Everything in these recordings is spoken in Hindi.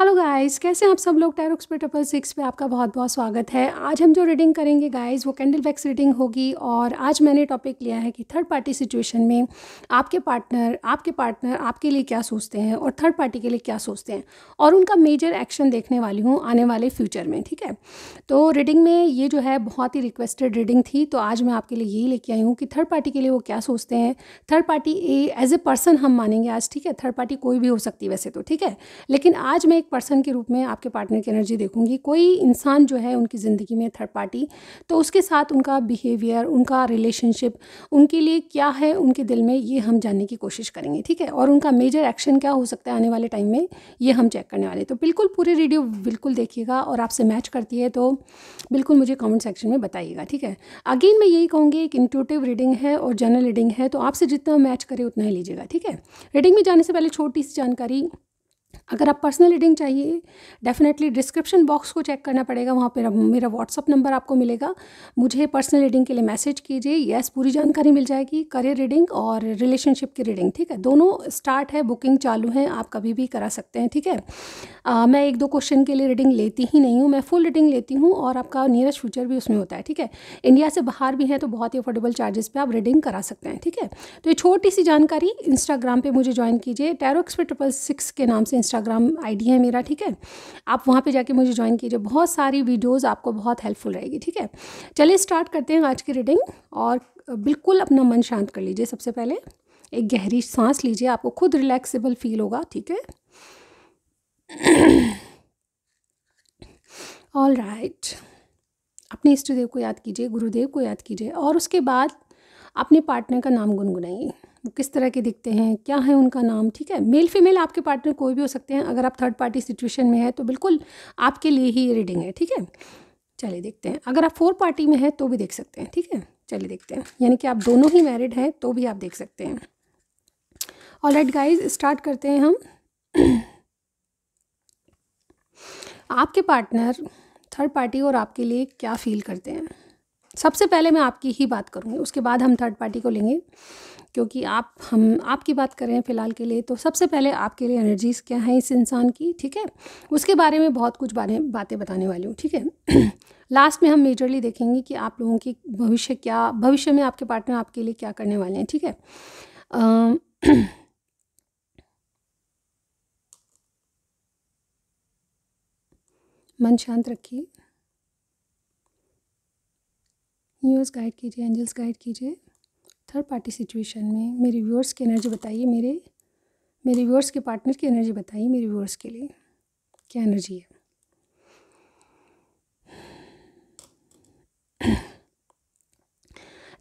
हेलो गाइस कैसे हैं आप सब लोग टैरोक्स पे ट्रिपल सिक्स पे आपका बहुत बहुत स्वागत है आज हम जो रीडिंग करेंगे गाइस वो कैंडल वैक्स रीडिंग होगी और आज मैंने टॉपिक लिया है कि थर्ड पार्टी सिचुएशन में आपके पार्टनर आपके पार्टनर आपके लिए क्या सोचते हैं और थर्ड पार्टी के लिए क्या सोचते हैं और उनका मेजर एक्शन देखने वाली हूँ आने वाले फ्यूचर में ठीक है तो रीडिंग में ये जो है बहुत ही रिक्वेस्टेड रीडिंग थी तो आज मैं आपके लिए यही लेके आई हूँ कि थर्ड पार्टी के लिए वो क्या सोचते हैं third party as a person हम मानेंगे आज ठीक है थर्ड पार्टी कोई भी हो सकती वैसे तो ठीक है लेकिन आज मैं एक पर्सन के रूप में आपके पार्टनर की एनर्जी देखूंगी कोई इंसान जो है उनकी ज़िंदगी में थर्ड पार्टी तो उसके साथ उनका बिहेवियर उनका रिलेशनशिप उनके लिए क्या है उनके दिल में ये हम जानने की कोशिश करेंगे ठीक है और उनका मेजर एक्शन क्या हो सकता है आने वाले टाइम में ये हम चेक करने वाले तो बिल्कुल पूरी रीडियो बिल्कुल देखिएगा और आपसे मैच करती है तो बिल्कुल मुझे कमेंट सेक्शन में बताइएगा ठीक है अगेन मैं यही कहूँगी एक इंट्यूटिव रीडिंग है और जनरल रीडिंग है तो आपसे जितना मैच करे उतना ही लीजिएगा ठीक है रीडिंग में जाने से पहले छोटी सी जानकारी अगर आप पर्सनल रीडिंग चाहिए डेफिनेटली डिस्क्रिप्शन बॉक्स को चेक करना पड़ेगा वहाँ पर मेरा व्हाट्सअप नंबर आपको मिलेगा मुझे पर्सनल रीडिंग के लिए मैसेज कीजिए यस पूरी जानकारी मिल जाएगी करियर रीडिंग और रिलेशनशिप की रीडिंग ठीक है दोनों स्टार्ट है बुकिंग चालू है आप कभी भी करा सकते हैं ठीक है आ, मैं एक दो क्वेश्चन के लिए रीडिंग लेती ही नहीं हूँ मैं फुल रीडिंग लेती हूँ और आपका नियरेस्ट फ्यूचर भी उसमें होता है ठीक है इंडिया से बाहर भी है तो बहुत ही अफोर्डेबल चार्जेस पर आप रीडिंग करा सकते हैं ठीक है तो ये छोटी सी जानकारी इंस्टाग्राम पर मुझे ज्वाइन कीजिए टेरोक्सपे ट्रिपल सिक्स के नाम से इंस्टाग्राम आईडी है मेरा ठीक है आप वहाँ पे जाके मुझे ज्वाइन कीजिए बहुत सारी वीडियोस आपको बहुत हेल्पफुल रहेगी ठीक है चलिए स्टार्ट करते हैं आज की रीडिंग और बिल्कुल अपना मन शांत कर लीजिए सबसे पहले एक गहरी सांस लीजिए आपको खुद रिलैक्सेबल फील होगा ठीक है ऑल राइट अपने इष्ट देव को याद कीजिए गुरुदेव को याद कीजिए और उसके बाद अपने पार्टनर का नाम गुनगुनाइए वो किस तरह के दिखते हैं क्या है उनका नाम ठीक है मेल फीमेल आपके पार्टनर कोई भी हो सकते हैं अगर आप थर्ड पार्टी सिचुएशन में है तो बिल्कुल आपके लिए ही रीडिंग है ठीक है चलिए देखते हैं अगर आप फोर पार्टी में है तो भी देख सकते हैं ठीक है चलिए देखते हैं यानी कि आप दोनों ही मैरिड हैं तो भी आप देख सकते हैं ऑल राइट गाइज स्टार्ट करते हैं हम आपके पार्टनर थर्ड पार्टी और आपके लिए क्या फील करते हैं सबसे पहले मैं आपकी ही बात करूँगी उसके बाद हम थर्ड पार्टी को लेंगे क्योंकि आप हम आपकी बात करें फ़िलहाल के लिए तो सबसे पहले आपके लिए एनर्जीज़ क्या हैं इस इंसान की ठीक है उसके बारे में बहुत कुछ बारे बातें बताने वाली हूँ ठीक है लास्ट में हम मेजरली देखेंगे कि आप लोगों की भविष्य क्या भविष्य में आपके पार्टनर आपके लिए क्या करने वाले हैं ठीक है मन शांत रखिए न्यूज़ गाइड कीजिए एंजल्स गाइड कीजिए थर्ड पार्टी सिचुएशन में मेरे व्यूअर्स की एनर्जी बताइए मेरे मेरे व्यूअर्स के पार्टनर की एनर्जी बताइए मेरे व्यूअर्स के लिए क्या एनर्जी है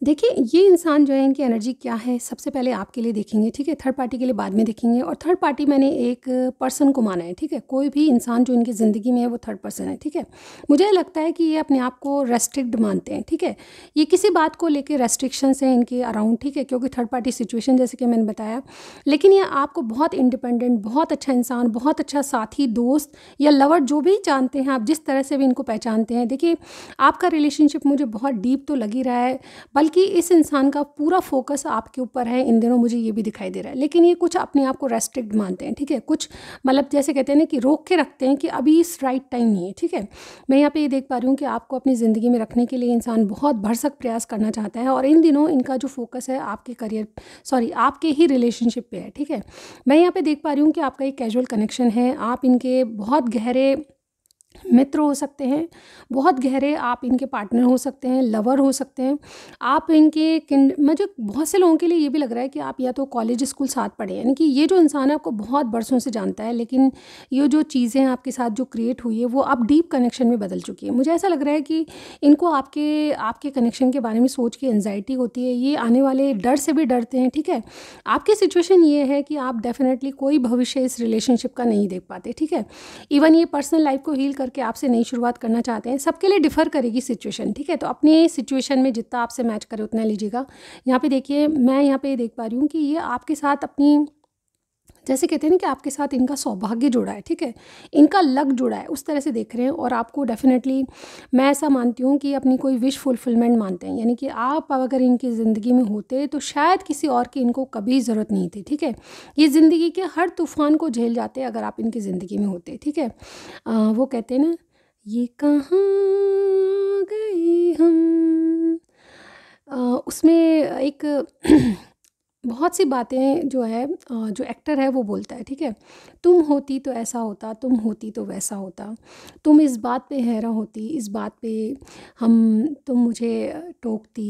देखिए ये इंसान जो है इनकी एनर्जी क्या है सबसे पहले आपके लिए देखेंगे ठीक है थर्ड पार्टी के लिए बाद में देखेंगे और थर्ड पार्टी मैंने एक पर्सन को माना है ठीक है कोई भी इंसान जो इनकी ज़िंदगी में है वो थर्ड पर्सन है ठीक है मुझे लगता है कि ये अपने आप को रेस्ट्रिक्ट मानते हैं ठीक है ये किसी बात को लेकर रेस्ट्रिक्शंस हैं इनके अराउंड ठीक है क्योंकि थर्ड पार्टी सिचुएशन जैसे कि मैंने बताया लेकिन ये आपको बहुत इंडिपेंडेंट बहुत अच्छा इंसान बहुत अच्छा साथी दोस्त या लवर जो भी जानते हैं आप जिस तरह से भी इनको पहचानते हैं देखिए आपका रिलेशनशिप मुझे बहुत डीप तो लग ही रहा है बल्कि हालांकि इस इंसान का पूरा फोकस आपके ऊपर है इन दिनों मुझे ये भी दिखाई दे रहा है लेकिन ये कुछ अपने आप को रेस्ट्रिक्ट मानते हैं ठीक है कुछ मतलब जैसे कहते हैं ना कि रोक के रखते हैं कि अभी इस राइट टाइम नहीं है ठीक है मैं यहाँ पे ये देख पा रही हूँ कि आपको अपनी ज़िंदगी में रखने के लिए इंसान बहुत भरसक प्रयास करना चाहता है और इन दिनों इनका जो फोकस है आपके करियर सॉरी आपके ही रिलेशनशिप पर है ठीक है मैं यहाँ पे देख पा रही हूँ कि आपका एक कैजुअल कनेक्शन है आप इनके बहुत गहरे मित्र हो सकते हैं बहुत गहरे आप इनके पार्टनर हो सकते हैं लवर हो सकते हैं आप इनके मुझे बहुत से लोगों के लिए ये भी लग रहा है कि आप या तो कॉलेज स्कूल साथ पढ़े यानी कि ये जो इंसान है आपको बहुत बरसों से जानता है लेकिन ये जो चीज़ें आपके साथ जो क्रिएट हुई है वो आप डीप कनेक्शन में बदल चुकी है मुझे ऐसा लग रहा है कि इनको आपके आपके कनेक्शन के बारे में सोच के एनजाइटी होती है ये आने वाले डर से भी डरते हैं ठीक है आपकी सिचुएशन ये है कि आप डेफिनेटली कोई भविष्य इस रिलेशनशिप का नहीं देख पाते ठीक है इवन ये पर्सनल लाइफ को हील करके आपसे नई शुरुआत करना चाहते हैं सबके लिए डिफ़र करेगी सिचुएशन ठीक है तो अपने सिचुएशन में जितना आपसे मैच करे उतना लीजिएगा यहाँ पे देखिए मैं यहाँ पे देख पा रही हूँ कि ये आपके साथ अपनी जैसे कहते हैं ना कि आपके साथ इनका सौभाग्य जुड़ा है ठीक है इनका लक जुड़ा है उस तरह से देख रहे हैं और आपको डेफिनेटली मैं ऐसा मानती हूँ कि अपनी कोई विश फुलफिलमेंट मानते हैं यानी कि आप अगर इनकी ज़िंदगी में होते तो शायद किसी और की इनको कभी ज़रूरत नहीं थी ठीक है ये ज़िंदगी के हर तूफ़ान को झेल जाते अगर आप इनकी ज़िंदगी में होते ठीक है आ, वो कहते हैं ना ये कहाँ गए हम आ, उसमें एक बहुत सी बातें जो है जो एक्टर है वो बोलता है ठीक है तुम होती तो ऐसा होता तुम होती तो वैसा होता तुम इस बात पे हैरा होती इस बात पे हम तुम मुझे टोकती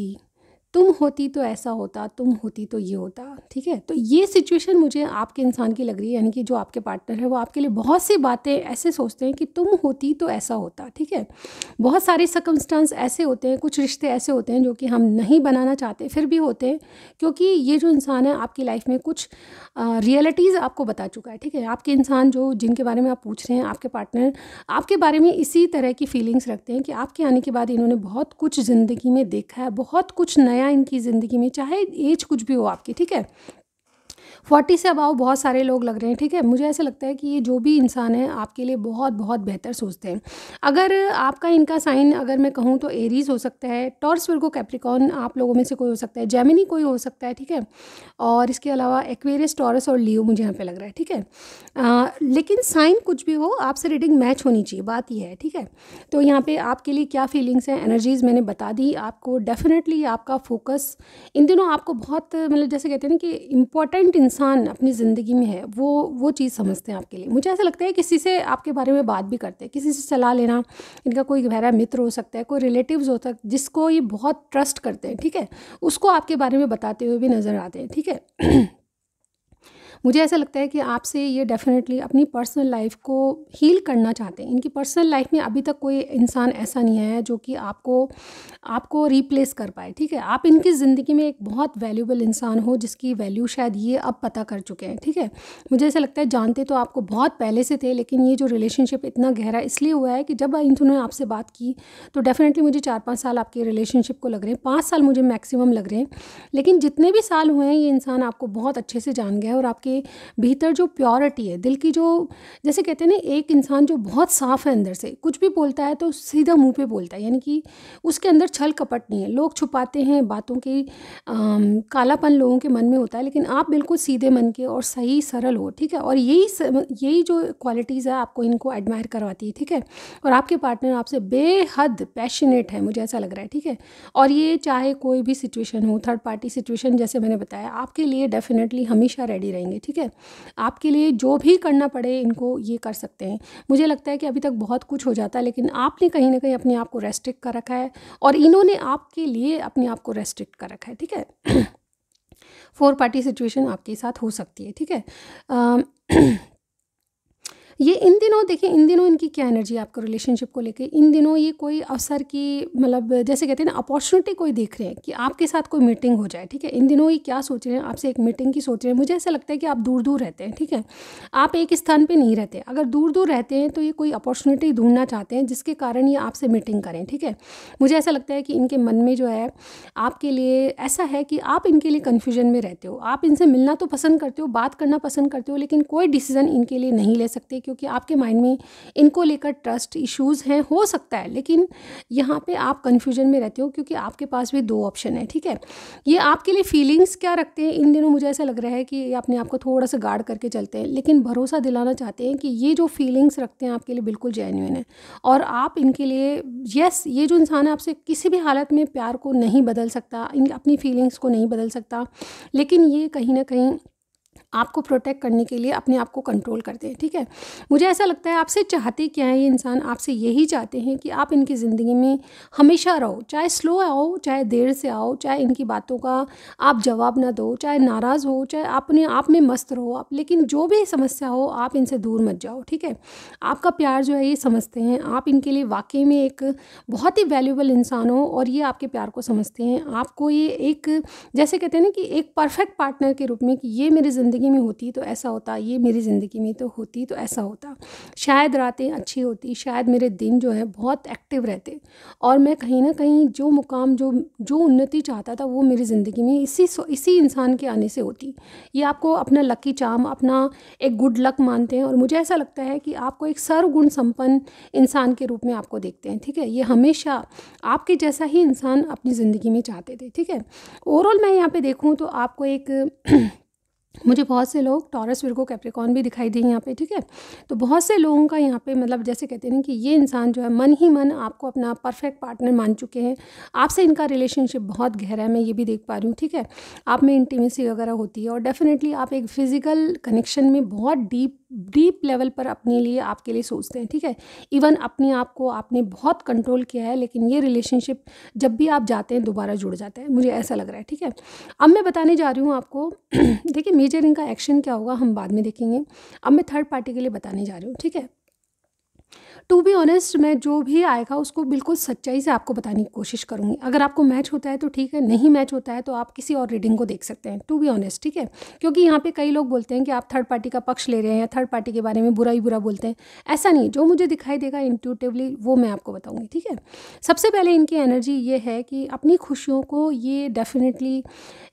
तुम होती तो ऐसा होता तुम होती तो ये होता ठीक है तो ये सिचुएशन मुझे आपके इंसान की लग रही है यानी कि जो आपके पार्टनर है वो आपके लिए बहुत सी बातें ऐसे सोचते हैं कि तुम होती तो ऐसा होता ठीक है बहुत सारे सकमस्टांस ऐसे होते हैं कुछ रिश्ते ऐसे होते हैं जो कि हम नहीं बनाना चाहते फिर भी होते हैं क्योंकि ये जो इंसान है आपकी लाइफ में कुछ रियलिटीज़ आपको बता चुका है ठीक है आपके इंसान जो जिनके बारे में आप पूछ रहे हैं आपके पार्टनर आपके बारे में इसी तरह की फीलिंग्स रखते हैं कि आपके आने के बाद इन्होंने बहुत कुछ ज़िंदगी में देखा है बहुत कुछ नया नया इनकी ज़िंदगी में चाहे एज कुछ भी हो आपकी ठीक है फोर्टी से अबाव बहुत सारे लोग लग रहे हैं ठीक है मुझे ऐसा लगता है कि ये जो भी इंसान है आपके लिए बहुत बहुत बेहतर सोचते हैं अगर आपका इनका साइन अगर मैं कहूँ तो एरीज हो सकता है टॉर्स वर्गो कैप्रिकॉन आप लोगों में से कोई हो सकता है जेमिनी कोई हो सकता है ठीक है और इसके अलावा एक्वेरियस टॉरस और लियो मुझे यहाँ पर लग रहा है ठीक है लेकिन साइन कुछ भी हो आपसे रीडिंग मैच होनी चाहिए बात यह है ठीक है तो यहाँ पर आपके लिए क्या फीलिंग्स हैं एनर्जीज़ मैंने बता दी आपको डेफिनेटली आपका फोकस इन दिनों आपको बहुत मतलब जैसे कहते हैं ना कि इंपॉर्टेंट इंसान अपनी ज़िंदगी में है वो वो चीज़ समझते हैं आपके लिए मुझे ऐसा लगता है किसी से आपके बारे में बात भी करते हैं किसी से सलाह लेना इनका कोई गहरा मित्र हो सकता है कोई रिलेटिव्स हो सकता जिसको ये बहुत ट्रस्ट करते हैं ठीक है उसको आपके बारे में बताते हुए भी नज़र आते हैं ठीक है मुझे ऐसा लगता है कि आपसे ये डेफिनेटली अपनी पर्सनल लाइफ को हील करना चाहते हैं इनकी पर्सनल लाइफ में अभी तक कोई इंसान ऐसा नहीं आया जो कि आपको आपको रिप्लेस कर पाए ठीक है आप इनकी ज़िंदगी में एक बहुत वैल्यूबल इंसान हो जिसकी वैल्यू शायद ये अब पता कर चुके हैं ठीक है मुझे ऐसा लगता है जानते तो आपको बहुत पहले से थे लेकिन ये जो रिलेशनशिप इतना गहरा इसलिए हुआ है कि जब इन्होंने आपसे बात की तो डेफिनेटली मुझे चार पाँच साल आपके रिलेशनशिप को लग रहे हैं पाँच साल मुझे मैक्सिमम लग रहे हैं लेकिन जितने भी साल हुए हैं ये इंसान आपको बहुत अच्छे से जान गया है और आपके के भीतर जो प्योरिटी है दिल की जो जैसे कहते हैं ना एक इंसान जो बहुत साफ़ है अंदर से कुछ भी बोलता है तो सीधा मुंह पे बोलता है यानी कि उसके अंदर छल कपट नहीं है लोग छुपाते हैं बातों की कालापन लोगों के मन में होता है लेकिन आप बिल्कुल सीधे मन के और सही सरल हो ठीक है और यही यही जो क्वालिटीज़ है आपको इनको एडमायर करवाती है ठीक है और आपके पार्टनर आपसे बेहद पैशनेट है मुझे ऐसा लग रहा है ठीक है और ये चाहे कोई भी सिचुएशन हो थर्ड पार्टी सिचुएशन जैसे मैंने बताया आपके लिए डेफिनेटली हमेशा रेडी रहेंगे ठीक है आपके लिए जो भी करना पड़े इनको ये कर सकते हैं मुझे लगता है कि अभी तक बहुत कुछ हो जाता है लेकिन आपने कहीं ना कहीं अपने आप को रेस्ट्रिक्ट कर रखा है और इन्होंने आपके लिए अपने आप को रेस्ट्रिक्ट कर रखा है ठीक है फोर पार्टी सिचुएशन आपके साथ हो सकती है ठीक है ये इन दिनों देखिए इन दिनों इनकी क्या एनर्जी आपको रिलेशनशिप को लेके इन दिनों ये कोई अवसर की मतलब जैसे कहते हैं ना अपॉर्चुनिटी कोई देख रहे हैं कि आपके साथ कोई मीटिंग हो जाए ठीक है इन दिनों ये क्या सोच रहे हैं आपसे एक मीटिंग की सोच रहे हैं मुझे ऐसा लगता है कि आप दूर दूर रहते हैं ठीक है आप एक स्थान पर नहीं रहते अगर दूर दूर रहते हैं तो ये कोई अपॉर्चुनिटी ढूंढना चाहते हैं जिसके कारण ये आपसे मीटिंग करें ठीक है मुझे ऐसा लगता है कि इनके मन में जो है आपके लिए ऐसा है कि आप इनके लिए कन्फ्यूजन में रहते हो आप इनसे मिलना तो पसंद करते हो बात करना पसंद करते हो लेकिन कोई डिसीज़न इनके लिए नहीं ले सकते क्योंकि आपके माइंड में इनको लेकर ट्रस्ट इश्यूज़ हैं हो सकता है लेकिन यहाँ पे आप कन्फ्यूजन में रहते हो क्योंकि आपके पास भी दो ऑप्शन है ठीक है ये आपके लिए फीलिंग्स क्या रखते हैं इन दिनों मुझे ऐसा लग रहा है कि अपने आप को थोड़ा सा गार्ड करके चलते हैं लेकिन भरोसा दिलाना चाहते हैं कि ये जो फीलिंग्स रखते हैं आपके लिए बिल्कुल जेन्यून है और आप इनके लिए यस ये जो इंसान है आपसे किसी भी हालत में प्यार को नहीं बदल सकता इन अपनी फीलिंग्स को नहीं बदल सकता लेकिन ये कहीं ना कहीं आपको प्रोटेक्ट करने के लिए अपने आप को कंट्रोल करते हैं ठीक है मुझे ऐसा लगता है आपसे चाहते क्या है ये इंसान आपसे यही चाहते हैं कि आप इनकी ज़िंदगी में हमेशा रहो चाहे स्लो आओ चाहे देर से आओ चाहे इनकी बातों का आप जवाब ना दो चाहे नाराज़ हो चाहे अपने आप में मस्त रहो आप लेकिन जो भी समस्या हो आप इनसे दूर मत जाओ ठीक है आपका प्यार जो है ये समझते हैं आप इनके लिए वाकई में एक बहुत ही वैल्यूबल इंसान हो और ये आपके प्यार को समझते हैं आपको ये एक जैसे कहते हैं ना कि एक परफेक्ट पार्टनर के रूप में कि ये मेरी ज़िंदगी ज़िंदगी में होती तो ऐसा होता ये मेरी ज़िंदगी में तो होती तो ऐसा होता शायद रातें अच्छी होती शायद मेरे दिन जो है बहुत एक्टिव रहते और मैं कहीं ना कहीं जो मुकाम जो जो उन्नति चाहता था वो मेरी ज़िंदगी में इसी इसी इंसान के आने से होती ये आपको अपना लकी चाम अपना एक गुड लक मानते हैं और मुझे ऐसा लगता है कि आपको एक सर्वगुण संपन्न इंसान के रूप में आपको देखते हैं ठीक है ये हमेशा आपके जैसा ही इंसान अपनी ज़िंदगी में चाहते थे ठीक है ओवरऑल मैं यहाँ पे देखूँ तो आपको एक मुझे बहुत से लोग टॉरस विरगो कैप्रिकॉन भी दिखाई दिए यहाँ पे ठीक है तो बहुत से लोगों का यहाँ पे मतलब जैसे कहते हैं कि ये इंसान जो है मन ही मन आपको अपना परफेक्ट पार्टनर मान चुके हैं आपसे इनका रिलेशनशिप बहुत गहरा है मैं ये भी देख पा रही हूँ ठीक है आप में इंटीमेसी वगैरह होती है और डेफिनेटली आप एक फिज़िकल कनेक्शन में बहुत डीप डीप लेवल पर अपने लिए आपके लिए सोचते हैं ठीक है इवन अपने आप को आपने बहुत कंट्रोल किया है लेकिन ये रिलेशनशिप जब भी आप जाते हैं दोबारा जुड़ जाता है मुझे ऐसा लग रहा है ठीक है अब मैं बताने जा रही हूँ आपको देखिए मेजर इनका एक्शन क्या होगा हम बाद में देखेंगे अब मैं थर्ड पार्टी के लिए बताने जा रही हूँ ठीक है टू बी ऑनेस्ट मैं जो भी आएगा उसको बिल्कुल सच्चाई से आपको बताने की कोशिश करूँगी अगर आपको मैच होता है तो ठीक है नहीं मैच होता है तो आप किसी और रीडिंग को देख सकते हैं टू बी ऑनेस्ट ठीक है क्योंकि यहाँ पे कई लोग बोलते हैं कि आप थर्ड पार्टी का पक्ष ले रहे हैं या थर्ड पार्टी के बारे में बुरा ही बुरा बोलते हैं ऐसा नहीं जो मुझे दिखाई देगा इंट्यूटिवली वो मैं आपको बताऊँगी ठीक है सबसे पहले इनकी एनर्जी ये है कि अपनी खुशियों को ये डेफिनेटली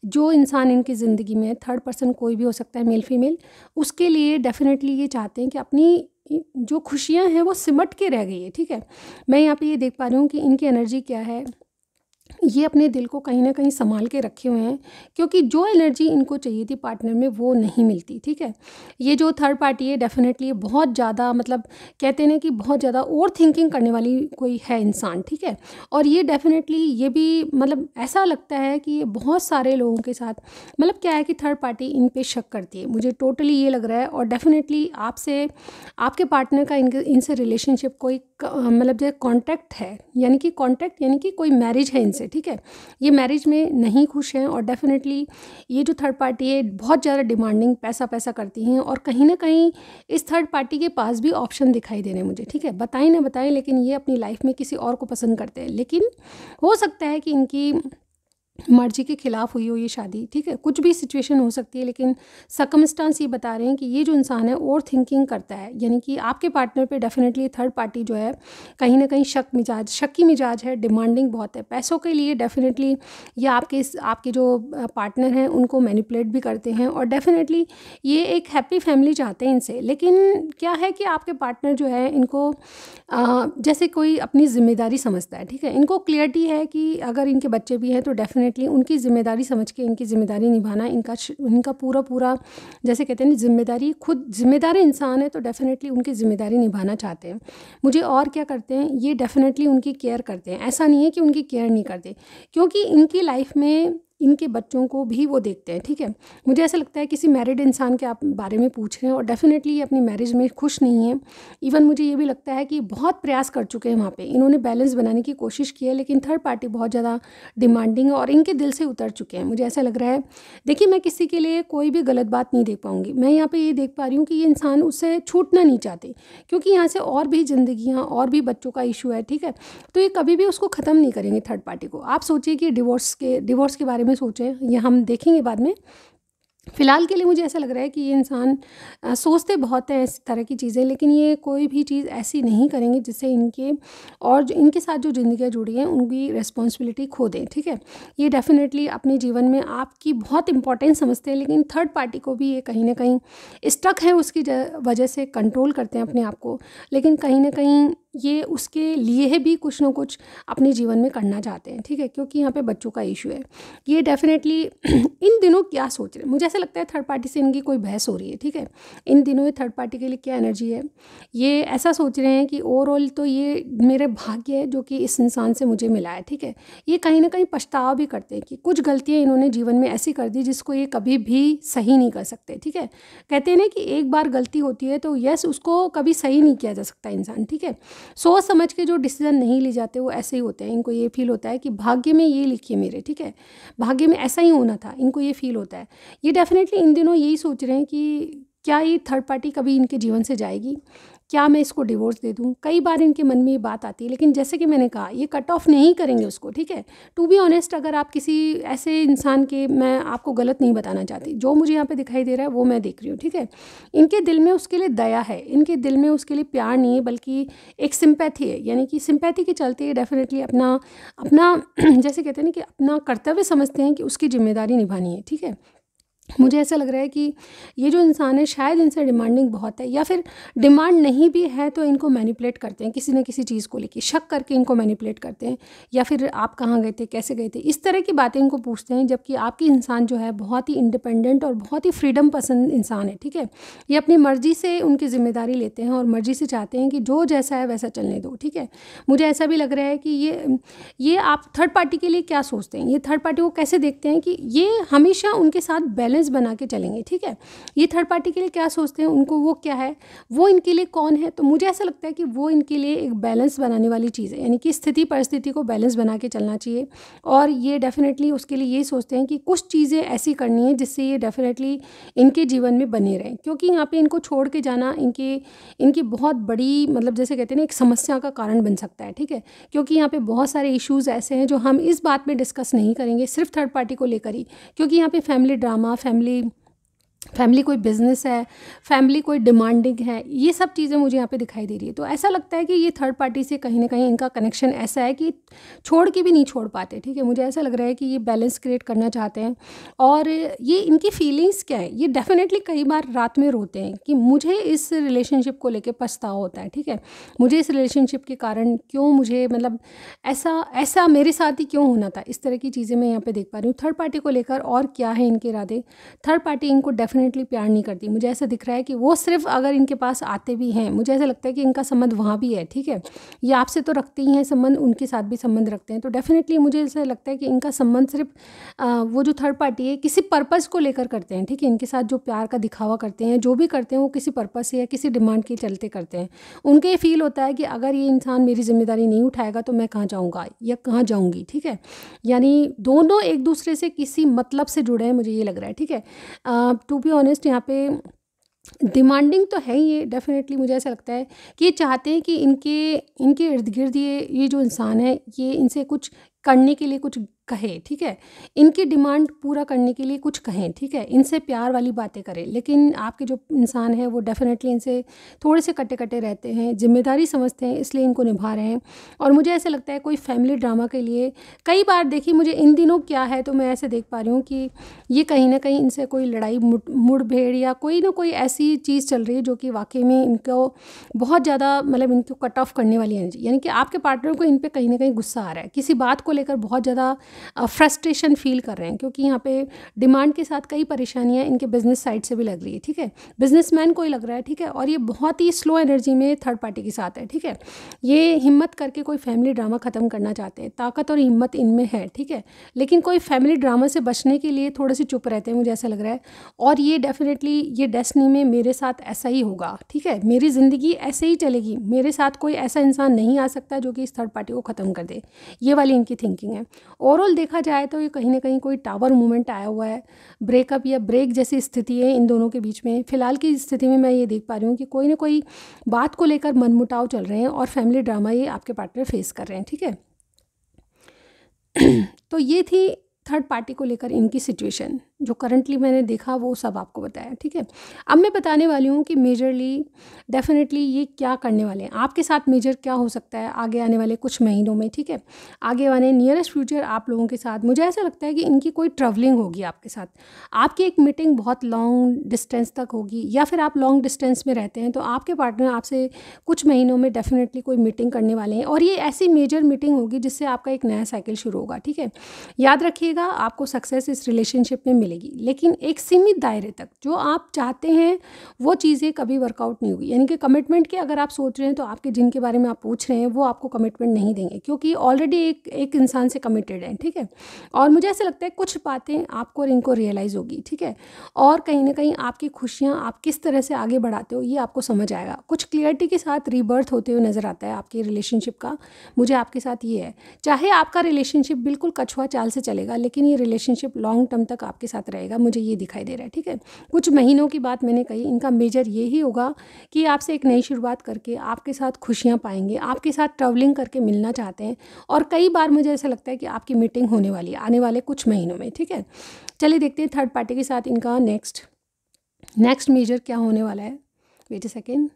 जो इंसान इनकी ज़िंदगी में थर्ड पर्सन कोई भी हो सकता है मेल फीमेल उसके लिए डेफिनेटली ये चाहते हैं कि अपनी जो खुशियाँ हैं वो सिमट के रह गई है ठीक है मैं यहाँ पे ये देख पा रही हूँ कि इनकी एनर्जी क्या है ये अपने दिल को कहीं ना कहीं संभाल के रखे हुए हैं क्योंकि जो एनर्जी इनको चाहिए थी पार्टनर में वो नहीं मिलती ठीक है ये जो थर्ड पार्टी है डेफिनेटली बहुत ज़्यादा मतलब कहते हैं कि बहुत ज़्यादा ओवर थिंकिंग करने वाली कोई है इंसान ठीक है और ये डेफिनेटली ये भी मतलब ऐसा लगता है कि ये बहुत सारे लोगों के साथ मतलब क्या है कि थर्ड पार्टी इन पर शक करती है मुझे टोटली ये लग रहा है और डेफिनेटली आपसे आपके पार्टनर का इनके इनसे रिलेशनशिप कोई मतलब जो कॉन्टैक्ट है यानी कि कॉन्टैक्ट यानी कि कोई मैरिज है इनसे ठीक है ये मैरिज में नहीं खुश हैं और डेफिनेटली ये जो थर्ड पार्टी है बहुत ज़्यादा डिमांडिंग पैसा पैसा करती हैं और कहीं ना कहीं इस थर्ड पार्टी के पास भी ऑप्शन दिखाई दे रहे हैं मुझे ठीक है बताएं ना बताएं लेकिन ये अपनी लाइफ में किसी और को पसंद करते हैं लेकिन हो सकता है कि इनकी मर्जी के ख़िलाफ़ हुई हो ये शादी ठीक है कुछ भी सिचुएशन हो सकती है लेकिन सकमस्टांस ये बता रहे हैं कि ये जो इंसान है ओवर थिंकिंग करता है यानी कि आपके पार्टनर पे डेफिनेटली थर्ड पार्टी जो है कहीं ना कहीं शक मिजाज शक्की मिजाज है डिमांडिंग बहुत है पैसों के लिए डेफिनेटली ये आपके आपके जो पार्टनर हैं उनको मैनिपुलेट भी करते हैं और डेफिनेटली ये एक हैप्पी फैमिली चाहते हैं इनसे लेकिन क्या है कि आपके पार्टनर जो है इनको आ, जैसे कोई अपनी जिम्मेदारी समझता है ठीक है इनको क्लियरिटी है कि अगर इनके बच्चे भी हैं तो डेफिनेट डेफिनेटली उनकी ज़िम्मेदारी समझ के इनकी ज़िम्मेदारी निभाना इनका इनका पूरा पूरा जैसे कहते हैं ज़िम्मेदारी खुद ज़िम्मेदार इंसान है तो डेफ़िनेटली उनकी ज़िम्मेदारी निभाना चाहते हैं मुझे और क्या करते हैं ये डेफ़िनेटली उनकी केयर करते हैं ऐसा नहीं है कि उनकी केयर नहीं करते क्योंकि इनकी लाइफ में इनके बच्चों को भी वो देखते हैं ठीक है मुझे ऐसा लगता है किसी मैरिड इंसान के आप बारे में पूछ रहे हैं और डेफिनेटली ये अपनी मैरिज में खुश नहीं है इवन मुझे ये भी लगता है कि बहुत प्रयास कर चुके हैं वहाँ पर इन्होंने बैलेंस बनाने की कोशिश की है लेकिन थर्ड पार्टी बहुत ज़्यादा डिमांडिंग है और इनके दिल से उतर चुके हैं मुझे ऐसा लग रहा है देखिए मैं किसी के लिए कोई भी गलत बात नहीं देख पाऊँगी मैं यहाँ पर ये देख पा रही हूँ कि ये इंसान उससे छूटना नहीं चाहते क्योंकि यहाँ से और भी ज़िंदगियाँ और भी बच्चों का इशू है ठीक है तो ये कभी भी उसको ख़त्म नहीं करेंगे थर्ड पार्टी को आप सोचिए कि डिवोर्स के डिवोर्स के बारे में में सोचें यह हम देखेंगे बाद में फ़िलहाल के लिए मुझे ऐसा लग रहा है कि ये इंसान सोचते बहुत हैं इस तरह की चीज़ें लेकिन ये कोई भी चीज़ ऐसी नहीं करेंगे जिससे इनके और जो इनके साथ जो ज़िंदगियाँ जुड़ी हैं उनकी रिस्पॉन्सिबिलिटी खो दें ठीक है ये डेफिनेटली अपने जीवन में आपकी बहुत इंपॉर्टेंस समझते हैं लेकिन थर्ड पार्टी को भी ये कहीं ना कहीं स्टक है उसकी वजह से कंट्रोल करते हैं अपने आप को लेकिन कहीं ना कहीं ये उसके लिए भी कुछ ना कुछ अपने जीवन में करना चाहते हैं ठीक है क्योंकि यहाँ पे बच्चों का इशू है ये डेफिनेटली इन दिनों क्या सोच रहे हैं मुझे ऐसा लगता है थर्ड पार्टी से इनकी कोई बहस हो रही है ठीक है इन दिनों ये थर्ड पार्टी के लिए क्या एनर्जी है ये ऐसा सोच रहे हैं कि ओवरऑल तो ये मेरे भाग्य है जो कि इस इंसान से मुझे मिला है ठीक है ये कहीं ना कहीं पछतावा भी करते हैं कि कुछ गलतियाँ इन्होंने जीवन में ऐसी कर दी जिसको ये कभी भी सही नहीं कर सकते ठीक है कहते हैं ना कि एक बार गलती होती है तो यस उसको कभी सही नहीं किया जा सकता इंसान ठीक है सोच समझ के जो डिसीज़न नहीं ले जाते वो ऐसे ही होते हैं इनको ये फील होता है कि भाग्य में ये लिखिए मेरे ठीक है भाग्य में ऐसा ही होना था इनको ये फील होता है ये डेफिनेटली इन दिनों यही सोच रहे हैं कि क्या ये थर्ड पार्टी कभी इनके जीवन से जाएगी क्या मैं इसको डिवोर्स दे दूँ कई बार इनके मन में ये बात आती है लेकिन जैसे कि मैंने कहा ये कट ऑफ नहीं करेंगे उसको ठीक है टू बी ऑनेस्ट अगर आप किसी ऐसे इंसान के मैं आपको गलत नहीं बताना चाहती जो मुझे यहाँ पे दिखाई दे रहा है वो मैं देख रही हूँ ठीक है इनके दिल में उसके लिए दया है इनके दिल में उसके लिए प्यार नहीं है बल्कि एक सिंपैथी है यानी कि सिंपैथी के चलते डेफिनेटली अपना अपना जैसे कहते हैं ना कि अपना कर्तव्य समझते हैं कि उसकी जिम्मेदारी निभानी है ठीक है मुझे ऐसा लग रहा है कि ये जो इंसान है शायद इनसे डिमांडिंग बहुत है या फिर डिमांड नहीं भी है तो इनको मैनिपुलेट करते हैं किसी न किसी चीज़ को लेके शक करके इनको मैनिपुलेट करते हैं या फिर आप कहाँ गए थे कैसे गए थे इस तरह की बातें इनको पूछते हैं जबकि आपकी इंसान जो है बहुत ही इंडिपेंडेंट और बहुत ही फ्रीडम पसंद इंसान है ठीक है ये अपनी मर्ज़ी से उनकी ज़िम्मेदारी लेते हैं और मर्ज़ी से चाहते हैं कि जो जैसा है वैसा चलने दो ठीक है मुझे ऐसा भी लग रहा है कि ये ये आप थर्ड पार्टी के लिए क्या सोचते हैं ये थर्ड पार्टी को कैसे देखते हैं कि ये हमेशा उनके साथ बैलेंस बैलेंस बना के चलेंगे ठीक है ये थर्ड पार्टी के लिए क्या सोचते हैं उनको वो क्या है वो इनके लिए कौन है तो मुझे ऐसा लगता है कि वो इनके लिए एक बैलेंस बनाने वाली चीज़ है यानी कि स्थिति परिस्थिति को बैलेंस बना के चलना चाहिए और ये डेफिनेटली उसके लिए ये सोचते हैं कि कुछ चीज़ें ऐसी करनी है जिससे ये डेफिनेटली इनके जीवन में बने रहें क्योंकि यहाँ पर इनको छोड़ के जाना इनके इनकी बहुत बड़ी मतलब जैसे कहते हैं ना एक समस्या का कारण बन सकता है ठीक है क्योंकि यहाँ पर बहुत सारे इशूज़ ऐसे हैं जो हम इस बात में डिस्कस नहीं करेंगे सिर्फ थर्ड पार्टी को लेकर ही क्योंकि यहाँ पर फैमिली ड्रामा family फैमिली कोई बिजनेस है फैमिली कोई डिमांडिंग है ये सब चीज़ें मुझे यहाँ पे दिखाई दे रही है तो ऐसा लगता है कि ये थर्ड पार्टी से कहीं ना कहीं इनका कनेक्शन ऐसा है कि छोड़ के भी नहीं छोड़ पाते ठीक है मुझे ऐसा लग रहा है कि ये बैलेंस क्रिएट करना चाहते हैं और ये इनकी फीलिंग्स क्या है ये डेफिनेटली कई बार रात में रोते हैं कि मुझे इस रिलेशनशिप को लेकर पछताव होता है ठीक है मुझे इस रिलेशनशिप के कारण क्यों मुझे मतलब ऐसा ऐसा मेरे साथ ही क्यों होना था इस तरह की चीज़ें मैं यहाँ पर देख पा रही हूँ थर्ड पार्टी को लेकर और क्या है इनके इरादे थर्ड पार्टी इनको डेफिनेटली प्यार नहीं करती मुझे ऐसा दिख रहा है कि वो सिर्फ अगर इनके पास आते भी हैं मुझे ऐसा लगता है कि इनका संबंध वहाँ भी है ठीक है ये आपसे तो रखते ही हैं संबंध उनके साथ भी संबंध रखते हैं तो डेफिनेटली मुझे ऐसा लगता है कि इनका संबंध सिर्फ वो जो थर्ड पार्टी है किसी पर्पज़ को लेकर करते हैं ठीक है इनके साथ जो प्यार का दिखावा करते हैं जो भी करते हैं वो किसी पर्पज़ से या किसी डिमांड के चलते करते हैं उनके ये फील होता है कि अगर ये इंसान मेरी जिम्मेदारी नहीं उठाएगा तो मैं कहाँ जाऊँगा या कहाँ जाऊँगी ठीक है यानी दोनों एक दूसरे से किसी मतलब से जुड़े हैं मुझे ये लग रहा है ठीक है टू बी ऑनेस्ट यहाँ पे डिमांडिंग तो है ही ये डेफिनेटली मुझे ऐसा लगता है कि ये चाहते हैं कि इनके इनके इर्द गिर्द ये ये जो इंसान है ये इनसे कुछ करने के लिए कुछ कहें ठीक है इनकी डिमांड पूरा करने के लिए कुछ कहें ठीक है इनसे प्यार वाली बातें करें लेकिन आपके जो इंसान हैं वो डेफिनेटली इनसे थोड़े से कटे कटे रहते हैं जिम्मेदारी समझते हैं इसलिए इनको निभा रहे हैं और मुझे ऐसा लगता है कोई फैमिली ड्रामा के लिए कई बार देखिए मुझे इन दिनों क्या है तो मैं ऐसे देख पा रही हूँ कि ये कहीं ना कहीं इनसे कोई लड़ाई मुड़भेड़ या कोई ना कोई ऐसी चीज़ चल रही है जो कि वाकई में इनको बहुत ज़्यादा मतलब इनको कट ऑफ करने वाली एनर्जी यानी कि आपके पार्टनर को इन पर कहीं ना कहीं गुस्सा आ रहा है किसी बात को लेकर बहुत ज़्यादा फ्रस्ट्रेशन फील कर रहे हैं क्योंकि यहाँ पे डिमांड के साथ कई परेशानियाँ इनके बिजनेस साइड से भी लग रही है ठीक है बिजनेसमैन ही लग रहा है ठीक है और ये बहुत ही स्लो एनर्जी में थर्ड पार्टी के साथ है ठीक है ये हिम्मत करके कोई फैमिली ड्रामा ख़त्म करना चाहते हैं ताकत और हिम्मत इनमें है ठीक है लेकिन कोई फैमिली ड्रामा से बचने के लिए थोड़े से चुप रहते हैं मुझे ऐसा लग रहा है और ये डेफिनेटली ये डेस्टनी में मेरे साथ ऐसा ही होगा ठीक है मेरी ज़िंदगी ऐसे ही चलेगी मेरे साथ कोई ऐसा इंसान नहीं आ सकता जो कि इस थर्ड पार्टी को ख़त्म कर दे ये वाली इनकी थिंकिंग है ओवरऑल ओवरऑल देखा जाए तो ये कहीं ना कहीं कोई टावर मूवमेंट आया हुआ है ब्रेकअप या ब्रेक जैसी स्थिति है इन दोनों के बीच में फिलहाल की स्थिति में मैं ये देख पा रही हूँ कि कोई ना कोई बात को लेकर मनमुटाव चल रहे हैं और फैमिली ड्रामा ये आपके पार्टनर फेस कर रहे हैं ठीक है तो ये थी थर्ड पार्टी को लेकर इनकी सिचुएशन जो करंटली मैंने देखा वो सब आपको बताया ठीक है अब मैं बताने वाली हूँ कि मेजरली डेफिनेटली ये क्या करने वाले हैं आपके साथ मेजर क्या हो सकता है आगे आने वाले कुछ महीनों में ठीक है आगे आने नियरेस्ट फ्यूचर आप लोगों के साथ मुझे ऐसा लगता है कि इनकी कोई ट्रैवलिंग होगी आपके साथ आपकी एक मीटिंग बहुत लॉन्ग डिस्टेंस तक होगी या फिर आप लॉन्ग डिस्टेंस में रहते हैं तो आपके पार्टनर आपसे कुछ महीनों में डेफिनेटली कोई मीटिंग करने वाले हैं और ये ऐसी मेजर मीटिंग होगी जिससे आपका एक नया साइकिल शुरू होगा ठीक है याद रखिएगा आपको सक्सेस इस रिलेशनशिप में मिले मिलेगी लेकिन एक सीमित दायरे तक जो आप चाहते हैं वो चीज़ें कभी वर्कआउट नहीं होगी यानी कि कमिटमेंट के अगर आप सोच रहे हैं तो आपके जिनके बारे में आप पूछ रहे हैं वो आपको कमिटमेंट नहीं देंगे क्योंकि ऑलरेडी एक एक इंसान से कमिटेड है ठीक है और मुझे ऐसा लगता है कुछ बातें आपको और इनको रियलाइज़ होगी ठीक है और कहीं ना कहीं आपकी खुशियाँ आप किस तरह से आगे बढ़ाते हो ये आपको समझ आएगा कुछ क्लियरिटी के साथ रीबर्थ होते हुए नज़र आता है आपके रिलेशनशिप का मुझे आपके साथ ये है चाहे आपका रिलेशनशिप बिल्कुल कछुआ चाल से चलेगा लेकिन ये रिलेशनशिप लॉन्ग टर्म तक आपके साथ साथ रहेगा मुझे ये दिखाई दे रहा है ठीक है कुछ महीनों की बात मैंने कही इनका मेजर ये ही होगा कि आपसे एक नई शुरुआत करके आपके साथ खुशियाँ पाएंगे आपके साथ ट्रैवलिंग करके मिलना चाहते हैं और कई बार मुझे ऐसा लगता है कि आपकी मीटिंग होने वाली है आने वाले कुछ महीनों में ठीक है चलिए देखते हैं थर्ड पार्टी के साथ इनका नेक्स्ट नेक्स्ट मेजर क्या होने वाला है वेट ए सेकेंड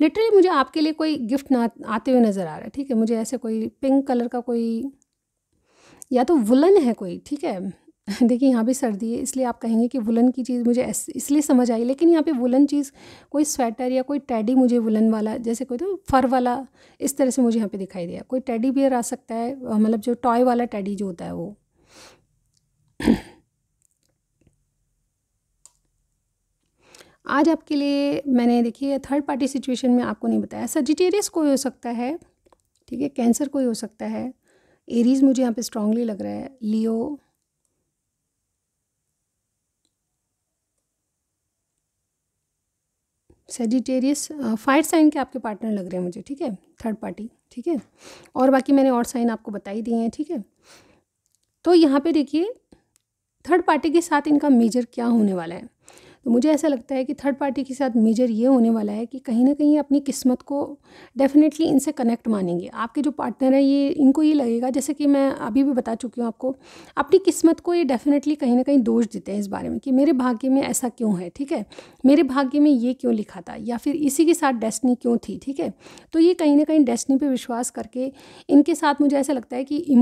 लिटरली मुझे आपके लिए कोई गिफ्ट ना आते हुए नज़र आ रहा है ठीक है मुझे ऐसे कोई पिंक कलर का कोई या तो वुलन है कोई ठीक है देखिए यहाँ भी सर्दी है इसलिए आप कहेंगे कि वुलन की चीज़ मुझे इसलिए समझ आई लेकिन यहाँ पे वुलन चीज़ कोई स्वेटर या कोई टैडी मुझे वुलन वाला जैसे कोई तो फर वाला इस तरह से मुझे यहाँ पे दिखाई दिया कोई टैडी बियर आ सकता है मतलब जो टॉय वाला टैडी जो होता है वो आज आपके लिए मैंने देखिए थर्ड पार्टी सिचुएशन में आपको नहीं बताया सजिटेरियस कोई हो सकता है ठीक है कैंसर कोई हो सकता है एरीज मुझे यहाँ पे स्ट्रांगली लग रहा है लियो सेजिटेरियस फायर साइन के आपके पार्टनर लग रहे हैं मुझे ठीक है थर्ड पार्टी ठीक है और बाकी मैंने और साइन आपको बता ही दिए हैं ठीक है तो यहाँ पे देखिए थर्ड पार्टी के साथ इनका मेजर क्या होने वाला है तो मुझे ऐसा लगता है कि थर्ड पार्टी के साथ मेजर ये होने वाला है कि कहीं ना कहीं अपनी किस्मत को डेफिनेटली इनसे कनेक्ट मानेंगे आपके जो पार्टनर हैं ये इनको ये लगेगा जैसे कि मैं अभी भी बता चुकी हूँ आपको अपनी किस्मत को ये डेफिनेटली कहीं ना कहीं दोष देते हैं इस बारे में कि मेरे भाग्य में ऐसा क्यों है ठीक है मेरे भाग्य में ये क्यों लिखा था या फिर इसी के साथ डेस्टनी क्यों थी ठीक है तो ये कहीं ना कहीं डेस्टनी पर विश्वास करके इनके साथ मुझे ऐसा लगता है कि